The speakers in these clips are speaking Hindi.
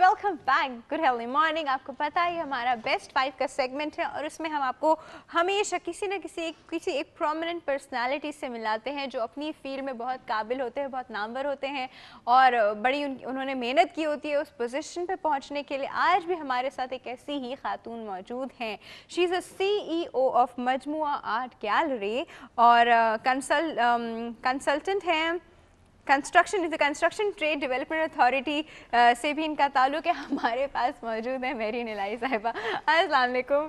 Welcome back good healthy morning आपको पता है हमारा बेस्ट फाइव का सेगमेंट है और उसमें हम आपको हमेशा किसी न किसी एक किसी एक प्रोमिनेंट पर्सनालिटी से मिलाते हैं जो अपनी फील्ड में बहुत काबिल होते हैं बहुत नामवर होते हैं और बड़ी उन, उन्होंने मेहनत की होती है उस पोजिशन पर पहुँचने के लिए आज भी हमारे साथ एक ऐसी ही खातून मौजूद हैं she is a C of Majmu art gallery और कंसल uh, कंसल्टेंट um, हैं construction the construction trade development authority से भी इनका ताल्लुक है हमारे पास मौजूद है मेरी नीलाई साहिबा अस्सलाम वालेकुम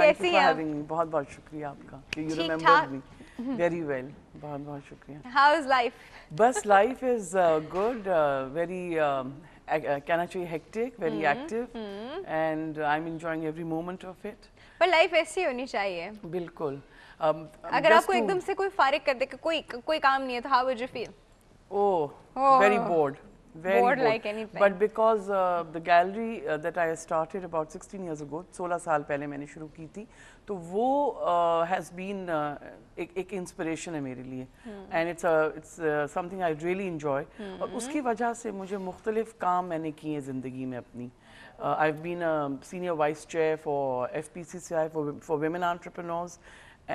कैसी हैं बहुत बहुत शुक्रिया आपका कि you remember me very well बहुत बहुत शुक्रिया हाउ इज लाइफ बस life is good very can I say hectic very active and I am enjoying every moment of it पर लाइफ ऐसी होनी चाहिए बिल्कुल um, अगर आपको एकदम से कोई फारिग कर दे कोई कोई काम नहीं है तो how would you feel Oh, oh. very bored. Very bored, bored. like anything. But because uh, the gallery uh, that I started about 16 years ago, 16 saal pehle maine shuru ki thi to wo uh, has been uh, ek एक inspiration hai mere liye hmm. and it's a it's a, something I really enjoy. Hmm. और उसकी वजह से मुझे मुख्तलिफ काम मैंने किए हैं ज़िंदगी में अपनी. Uh, I've been a senior vice chair for FPCCI for for women entrepreneurs,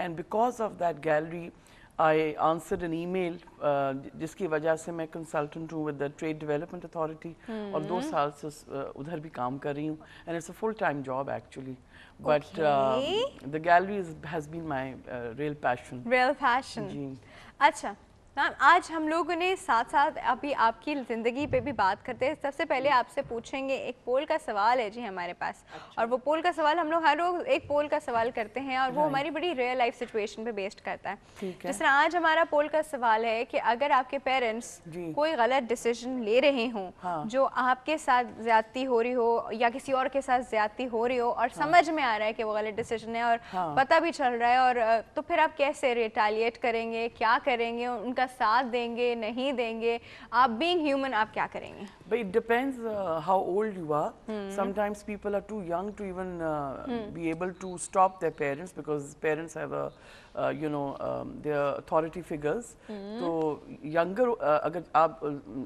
and because of that gallery. Uh, I answered an email, जिसकी वजह a consultant हूँ with the trade development authority और दो साल से उधर भी काम and it's a full time job actually but um, the gallery has been my uh, real passion real passion जी अच्छा मैम आज हम लोगों ने साथ साथ अभी आपकी ज़िंदगी पे भी बात करते हैं सबसे पहले आपसे पूछेंगे एक पोल का सवाल है जी हमारे पास अच्छा। और वो पोल का सवाल हम लोग हर रोज एक पोल का सवाल करते हैं और वो हमारी बड़ी रियल लाइफ सिचुएशन पे बेस्ड करता है जिस तरह आज हमारा पोल का सवाल है कि अगर आपके पेरेंट्स कोई गलत डिसीजन ले रहे हों हाँ। जो आपके साथ ज्यादती हो रही हो या किसी और के साथ ज्यादती हो रही हो और हाँ। समझ में आ रहा है कि वो गलत डिसीजन है और हाँ। पता भी चल रहा है और तो फिर आप कैसे रिटालिएट करेंगे क्या करेंगे उनका साथ देंगे नहीं देंगे आप बींग ह्यूमन आप क्या करेंगे But it depends uh, how old you are. Hmm. Sometimes people are too young to even uh, hmm. be able to stop their parents because parents have a, uh, you know, um, their authority figures. तो younger अगर आप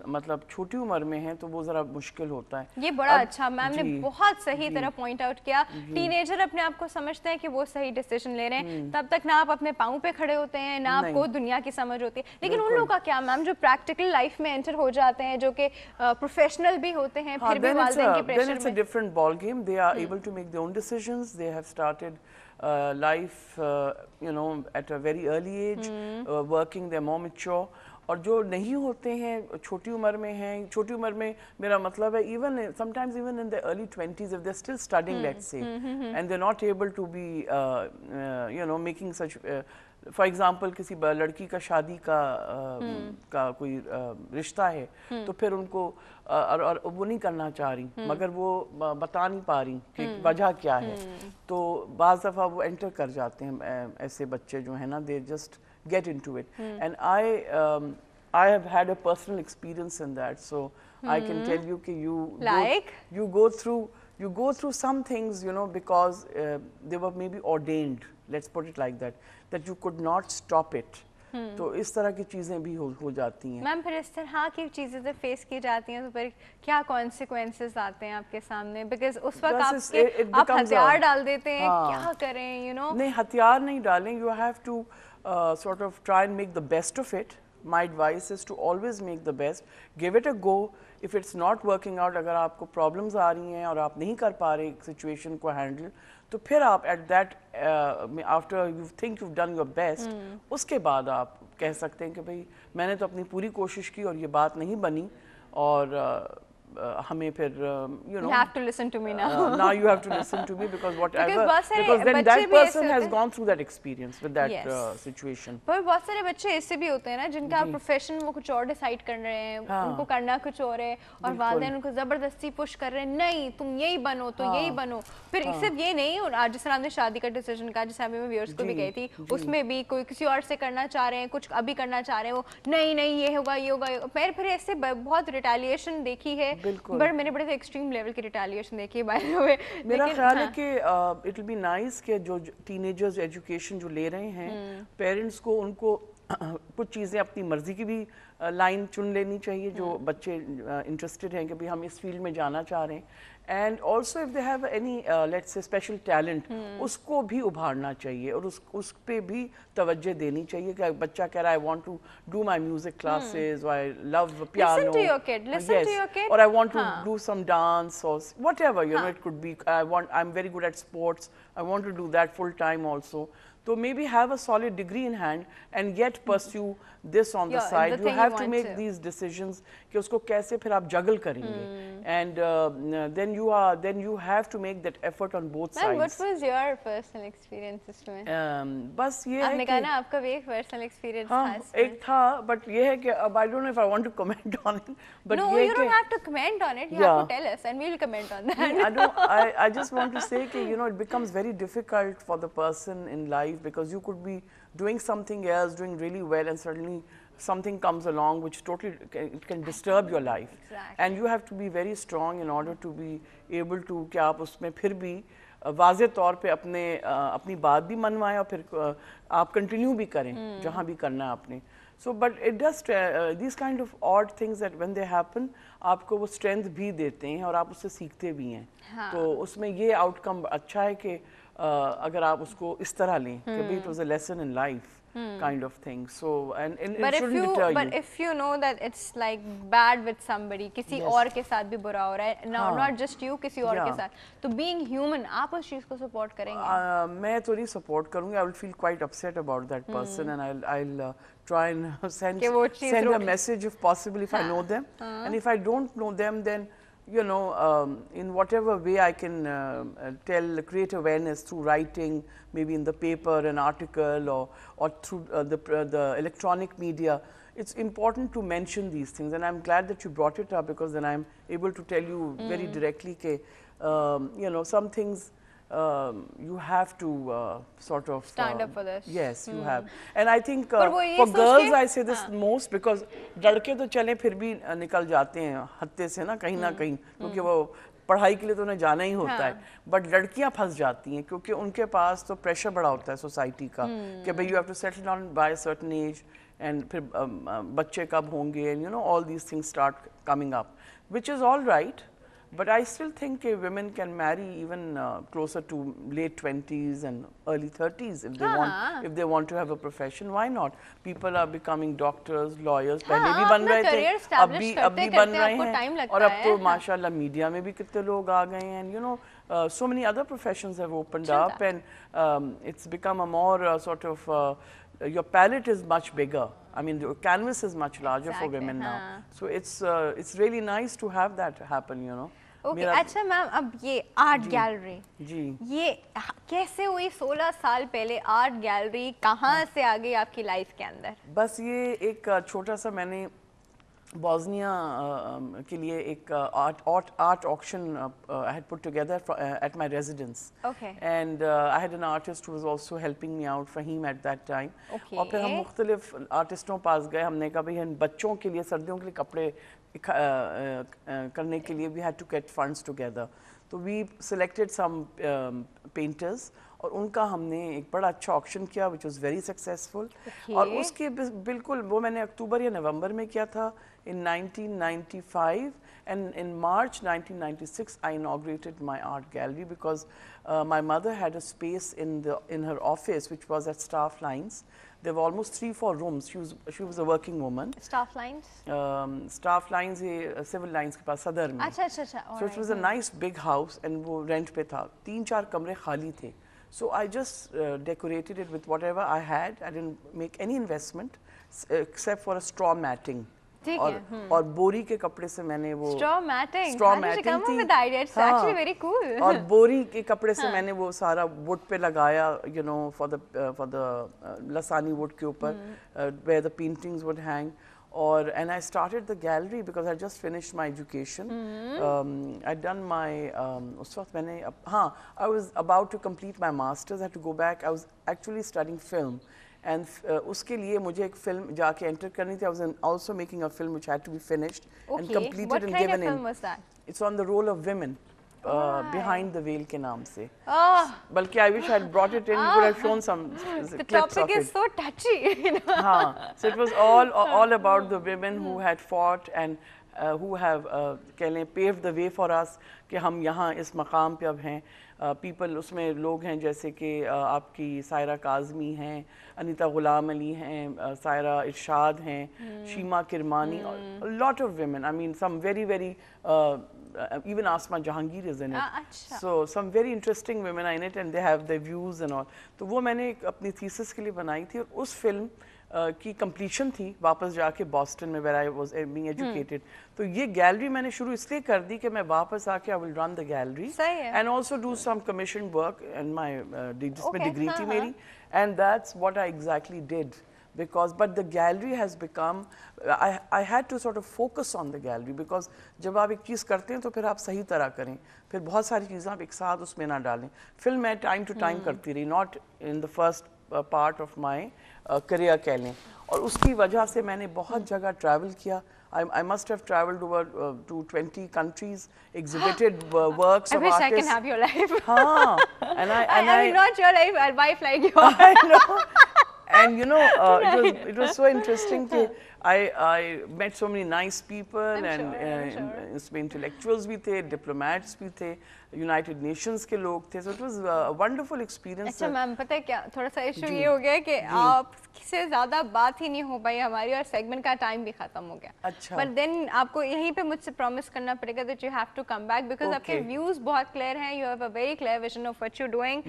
मतलब छोटी उम्र में हैं तो वो ज़रा मुश्किल होता है ये बड़ा अच्छा मैम ने बहुत सही तरह पॉइंट आउट किया टीनेजर अपने आप को समझते हैं कि वो सही डिसीजन ले रहे हैं तब तक ना आप अपने पाँव पे खड़े होते हैं ना आपको दुनिया की समझ होती है लेकिन उन लोगों का क्या मैम जो प्रैक्टिकल लाइफ में एंटर हो जाते हैं जो कि प्रोफेशनल भी होते हैं हाँ, फिर भी वालदेन की प्रेशर में then it's a different ball game they are able to make their own decisions they have started life uh, you know at a very early age hmm. uh, working they're more mature और जो नहीं होते हैं छोटी उम्र में हैं छोटी उम्र में मेरा मतलब है even sometimes even in the early twenties if they still starting let's say and they not able to be you know making such for example किसी लड़की का शादी का um, hmm. का कोई uh, रिश्ता है hmm. तो फिर उनको और, और वो नहीं करना चाह रही hmm. मगर वो बता नहीं पा रही कि hmm. वजह क्या है hmm. तो बज़ दफ़ा वो एंटर कर जाते हैं ऐसे बच्चे जो है ना they just get into it. Mm. And I, um, I have had a personal experience in that. So mm. I can hmm. tell you, you like go, you go through you go through some things, you know, because uh, they were maybe ordained. Let's put it like that. That you could not stop it. Hmm. तो इस तरह की चीज़ें भी हो, हो जाती हैं मैम फिर इस तरह की चीज़ें जब फेस की जाती हैं तो फिर क्या कॉन्सिक्वेंसेस आते हैं आपके सामने बिकॉज उस वक्त आपके आप हथियार डाल देते हैं क्या करें यू you नो know? नहीं हथियार नहीं डालें you have to uh, sort of try and make the best of it. My advice is to always make the best, give it a go. If it's not working out, अगर आपको problems आ रही हैं और आप नहीं situation को handle, तो फिर at that uh, after you think you've done your best, hmm. uske उसके बाद आप कह सकते हैं कि भाई मैंने तो अपनी पूरी कोशिश की और ये बात Uh, हमें फिर you know have to listen to me now now you have to listen to me because whatever because then that person has gone through that experience with that situation पर बहुत सारे बच्चे ऐसे भी होते हैं ना जिनका प्रोफेशन वो कुछ और डिसाइड कर रहे हैं हाँ। उनको करना कुछ और है और वालदेन उनको जबरदस्ती पुश कर रहे हैं नहीं तुम यही बनो तो यही हाँ। बनो फिर हाँ। सिर्फ ये नहीं और आज जिस हमने शादी का डिसीजन का जिस मैं व्यूअर्स को भी गई थी उसमें भी कोई किसी और से करना चाह रहे हैं कुछ अभी करना चाह रहे हैं वो नहीं नहीं ये होगा ये होगा फिर फिर ऐसे बहुत रिटेलिएशन देखी है बट मैंने बड़े एक्सट्रीम लेवल के रिटेलिएशन देखे बाय द मेरा ख्याल है हाँ। कि इट विल बी नाइस के जो टीनेजर्स एजुकेशन जो ले रहे हैं पेरेंट्स हम्म। को उनको कुछ चीज़ें अपनी मर्ज़ी की भी लाइन चुन लेनी चाहिए जो हम्म। बच्चे इंटरेस्टेड हैं कि भाई हम इस फील्ड में जाना चाह रहे हैं and also if they have any let's say special talent उसको भी उभारना चाहिए और उस उस पर भी तवज्जो देनी चाहिए कि बच्चा कह रहा है I want to do my music classes I love piano और I want to do some dance और whatever you know it could be I want I am very good at sports I want to do that full time also to maybe have a solid degree in hand and yet pursue this on yeah, the side. The you have you to make to. these decisions कि उसको कैसे फिर आप juggle करेंगे hmm. and uh, then you are then you have to make that effort on both Man, sides. what was your personal experience इसमें? Um, बस ये आपने कहा ना आपका भी एक personal experience हाँ, एक था but ये है कि I don't know if I want to comment on it. But no, you don't have to comment on it. You yeah. have to tell us and we'll comment on that. I don't. I I just want to say कि you know it becomes very difficult for the person in life life because you could be doing something else, doing really well, and suddenly something comes along which totally it can disturb your life. Exactly. And you have to be very strong in order to be able to क्या आप उसमें फिर भी वाज तौर पे अपने अपनी बात भी मनवाएं और फिर आप कंटिन्यू भी करें hmm. जहाँ भी करना है आपने so but it does this kind of odd things that when they happen आपको वो स्ट्रेंथ भी देते हैं और आप उससे सीखते भी हैं हाँ. तो उसमें ये आउटकम अच्छा है कि अगर आप उसको इस तरह लें कि भाई it was a lesson in life kind of thing so and, and but it if you but you. but if you know that it's like bad with somebody किसी yes. और के साथ भी बुरा हो रहा है now हाँ. not just you किसी और yeah. के साथ तो being human आप उस चीज को support करेंगे uh, मैं तो नहीं support करूंगी I will feel quite upset about that hmm. person and I'll I'll uh, try and send send a message if possible if I know them हाँ. and if I don't know them then you know um, in whatever way I can uh, uh, tell create awareness through writing maybe in the paper an article or, or through uh, the, uh, the electronic media it is important to mention these things and I am glad that you brought it up because then I am able to tell you mm. very directly ke, um, you know some things um, you have to uh, sort of stand up um, for this. Yes, you hmm. have. And I think uh, for girls, I say this most because लड़के तो चले फिर भी निकल जाते हैं हत्ते से ना कहीं ना कहीं क्योंकि वो पढ़ाई के लिए तो उन्हें जाना ही होता है but लड़कियां फंस जाती हैं क्योंकि उनके पास तो pressure बड़ा होता है society का you have to settle down by a certain age and फिर बच्चे कब होंगे and you know all these things start coming up which is all right but I still think uh, women can marry even uh, closer to late 20s and early 30s if they want ah. if they want to have a profession why not people are becoming doctors lawyers हाँ, ah, पहले भी बन रहे थे अब भी अब भी बन रहे हैं और अब तो माशाल्लाह मीडिया में भी कितने लोग Uh, so many other professions have opened Chanta. up and um, it's become a more uh, sort of uh, your palette is much bigger I mean, the canvas is much larger exactly, for women हाँ. now. So it's uh, it's really nice to have that happen, you know. okay, अच्छा मैम अब ये आर्ट गैलरी जी ये कैसे हुई 16 साल पहले आर्ट गैलरी कहाँ से आ गई आपकी लाइफ के अंदर बस ये एक छोटा सा मैंने बॉजनिया uh, um, के लिए एक art art auction I had put together at my residence okay and I had an artist who was also helping me out Faheem at that time और फिर हम मुख्तलिफ आर्टिस्टों पास गए हमने कहा भाई हम बच्चों के लिए सर्दियों के लिए कपड़े uh, uh, uh, करने के लिए we had to get funds together तो वी सिलेक्टेड सम पेंटर्स और उनका हमने एक बड़ा अच्छा ऑप्शन किया विच वॉज़ वेरी सक्सेसफुल और उसके बिल्कुल वो मैंने अक्टूबर या नवंबर में किया था इन 1995 and in March 1996 I inaugurated my art gallery because uh, my mother had a space in the in her office which was at staff lines there were almost three four rooms she was she was a working woman staff lines um, staff lines ye uh, civil lines ke paas sadar mein acha acha acha so right. it was a nice big house and wo rent pe tha teen char kamre khali the So, I just uh, decorated it with whatever I had. I did not make any investment uh, except for a straw matting. or bori और बोरी के कपड़े से मैंने वो straw matting straw matting with idea. It's actually very cool. Or bori के कपड़े से हाँ. मैंने वो सारा वुड पे you know for the uh, for the uh, Lasani wood के where the paintings would hang and I started the gallery because I just finished my education. Mm-hmm. Um, I'd done my um, uh, I was about to complete my master's. I had to go back. I was actually studying film. And uh, uske liye mujhe ek film jaake enter karni thi. I was also making a film which had to be finished and completed and given in. What kind of film was that? It's on the role of women. Behind the veil के नाम से ah. बल्कि I wish I brought it in would have shown some clips of so touchy हां so it was all all about the women who had fought and who have कह लें pave the way for us कि हम यहाँ इस मकाम पे अब हैं पीपल uh, उसमें लोग हैं जैसे कि uh, आपकी सायरा काजमी हैं अनीता ग़ुलाम अली हैं uh, सायरा इरशाद हैं hmm. Sheema Kirmani lot of women I mean some very very Uh, even Asma Jahangir is in it. Ah, so some very interesting women are in it and they have their views and all. तो वो मैंने अपनी thesis के लिए बनाई थी और उस film uh, की completion थी वापस जाके Boston में where I was uh, being hmm. educated. तो ये gallery मैंने शुरू इसलिए कर दी कि मैं वापस आके will run the gallery and also do some commission work and my degree थी मेरी and that's what I exactly did because, but the gallery has become, I, I had to sort of focus on the gallery because jab aap ek cheez karte hain to phir aap sahi tarah karein, phir bahut sari cheez aap ek saath usme na Film mein time to time hmm. karti not in the first uh, part of my uh, career kehlein. Aur uski wajah se maine bahut jagah travel kiya, I, must have traveled over uh, to 20 countries, exhibited uh, works I of artists. I wish I can have your life. And I, and not your life, my life like yours. I know. and you know, uh, it, was, it was so interesting. to I, I met so many nice people I'm and sure, uh, sure. इसमें इंटेलेक्चुअल्स भी थे डिप्लोमेट्स भी थे यूनाइटेड नेशंस के लोग थे so it was wonderful experience अच्छा मैम पता है क्या थोड़ा सा इशू ये हो गया कि आपसे ज़्यादा बात ही नहीं हो पाई हमारी और सेगमेंट का टाइम भी ख़त्म हो गया अच्छा बट देन आपको यहीं पे मुझसे प्रॉमिस करना पड़ेगा that you have to come back because आपके व्यूज़ बहुत क्लियर हैं you have a very clear vision of what you doing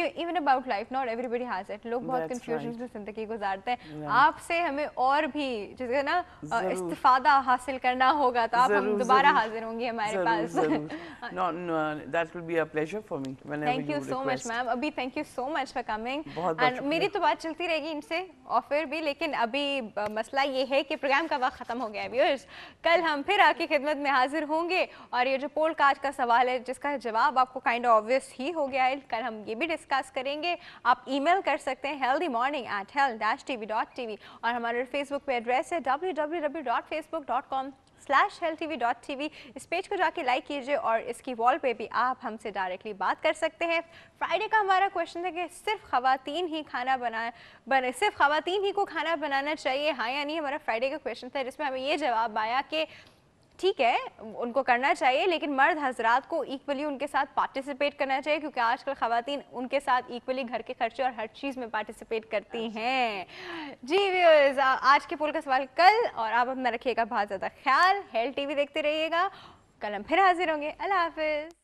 even about life not everybody has it लोग बहुत कंफ्यूजन में जिंदगी गुजारते हैं आपसे हमें और भी है ना इस्तीफादा हासिल करना होगा तो आप हम दोबारा हाजिर होंगे हमारे पास no that will be a pleasure for me whenever thank you so much ma'am अभी thank you so much for coming and मेरी तो बात चलती रहेगी इनसे और फिर भी लेकिन अभी मसला ये है कि प्रोग्राम का वक्त ख़त्म हो गया है व्यूअर्स कल हम फिर आपकी खिदमत में हाजिर होंगे और ये जो पोल काज का सवाल है जिसका जवाब आपको काइंड ऑफ ऑब्वियस ही हो गया है कल हम ये भी डिस्कस करेंगे आप ईमेल कर सकते हैं healthy morning at health dash T V dot T V और हमारे फेसबुक पे एड्रेस एड्रेस है www.facebook.com slash health T V dot T V इस पेज को जाके लाइक कीजिए और इसकी वॉल पे भी आप हमसे डायरेक्टली बात कर सकते हैं फ्राइडे का हमारा क्वेश्चन था कि सिर्फ खातन ही खाना बना बन सिर्फ खातन ही को खाना बनाना चाहिए हाँ या नहीं हमारा फ्राइडे का क्वेश्चन था जिसमें हमें ये जवाब आया कि ठीक है उनको करना चाहिए लेकिन मर्द हजरात को इक्वली उनके साथ पार्टिसिपेट करना चाहिए क्योंकि आजकल खातन उनके साथ इक्वली घर के खर्चे और हर चीज़ में पार्टिसिपेट करती हैं जी व्यूज आज के पोल का सवाल कल और आप अपना रखिएगा बहुत ज़्यादा ख्याल हेल्थ टीवी देखते रहिएगा कल हम फिर हाजिर होंगे अल्लाह हाफिज़